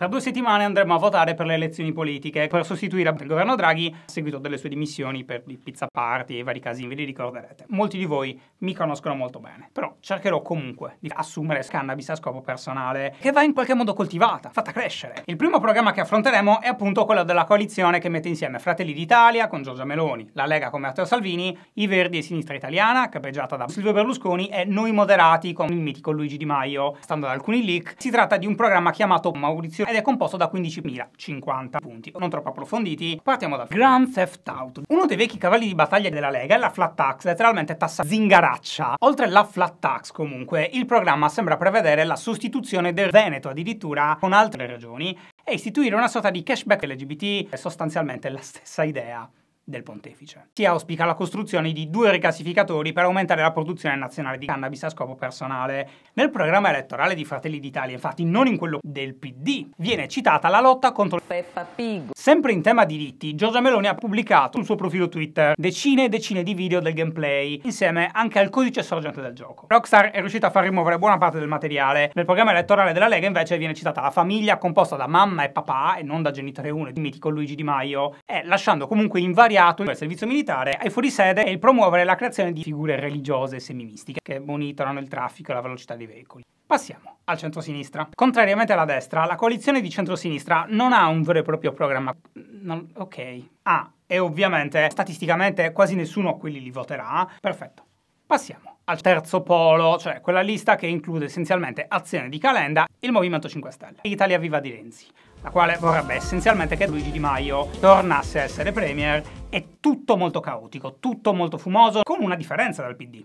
Tra due settimane andremo a votare per le elezioni politiche per sostituire il governo Draghi a seguito delle sue dimissioni per il pizza party e i vari casini, ve li ricorderete. Molti di voi mi conoscono molto bene, però cercherò comunque di assumere cannabis a scopo personale che va in qualche modo coltivata, fatta crescere. Il primo programma che affronteremo è appunto quello della coalizione che mette insieme Fratelli d'Italia con Giorgia Meloni, la Lega con Matteo Salvini, i Verdi e Sinistra Italiana, capeggiata da Silvio Berlusconi e Noi Moderati con il mitico Luigi Di Maio. Stando ad alcuni leak, si tratta di un programma chiamato Maurizio ed è composto da 15.050 punti, non troppo approfonditi. Partiamo dal Grand Theft Auto. Uno dei vecchi cavalli di battaglia della Lega è la flat tax, letteralmente tassa zingaraccia. Oltre alla flat tax, comunque, il programma sembra prevedere la sostituzione del Veneto addirittura con altre regioni e istituire una sorta di cashback LGBT, è sostanzialmente la stessa idea del pontefice. Si auspica la costruzione di due rigassificatori per aumentare la produzione nazionale di cannabis a scopo personale. Nel programma elettorale di Fratelli d'Italia, infatti non in quello del PD, viene citata la lotta contro Peppa Pig Sempre in tema diritti, Giorgia Meloni ha pubblicato sul suo profilo Twitter decine e decine di video del gameplay, insieme anche al codice sorgente del gioco. Rockstar è riuscita a far rimuovere buona parte del materiale. Nel programma elettorale della Lega invece viene citata la famiglia composta da mamma e papà, e non da genitore 1 di mitico Luigi Di Maio, e lasciando comunque invariato il servizio militare ai fuorisede e il promuovere la creazione di figure religiose e semimistiche che monitorano il traffico e la velocità dei veicoli. Passiamo al centro-sinistra. Contrariamente alla destra, la coalizione di centro-sinistra non ha un vero e proprio programma. Non... Ok. Ah, e ovviamente statisticamente quasi nessuno quelli li voterà. Perfetto. Passiamo al terzo polo, cioè quella lista che include essenzialmente Azione di Calenda, il Movimento 5 Stelle e Italia Viva di Renzi, la quale vorrebbe essenzialmente che Luigi Di Maio tornasse a essere premier. È tutto molto caotico, tutto molto fumoso, con una differenza dal PD.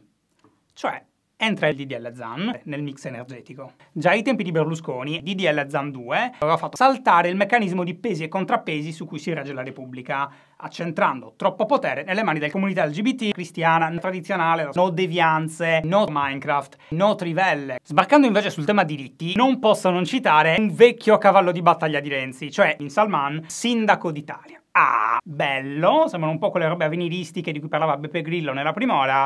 Cioè, Entra il DDL ZAN nel mix energetico. Già ai tempi di Berlusconi, DDL ZAN 2 aveva fatto saltare il meccanismo di pesi e contrappesi su cui si regge la Repubblica, accentrando troppo potere nelle mani della comunità LGBT cristiana tradizionale, no devianze, no Minecraft, no trivelle. Sbarcando invece sul tema diritti, non posso non citare un vecchio cavallo di battaglia di Renzi, cioè in Salman, sindaco d'Italia. Ah, bello, sembrano un po' quelle robe avveniristiche di cui parlava Beppe Grillo nella primora,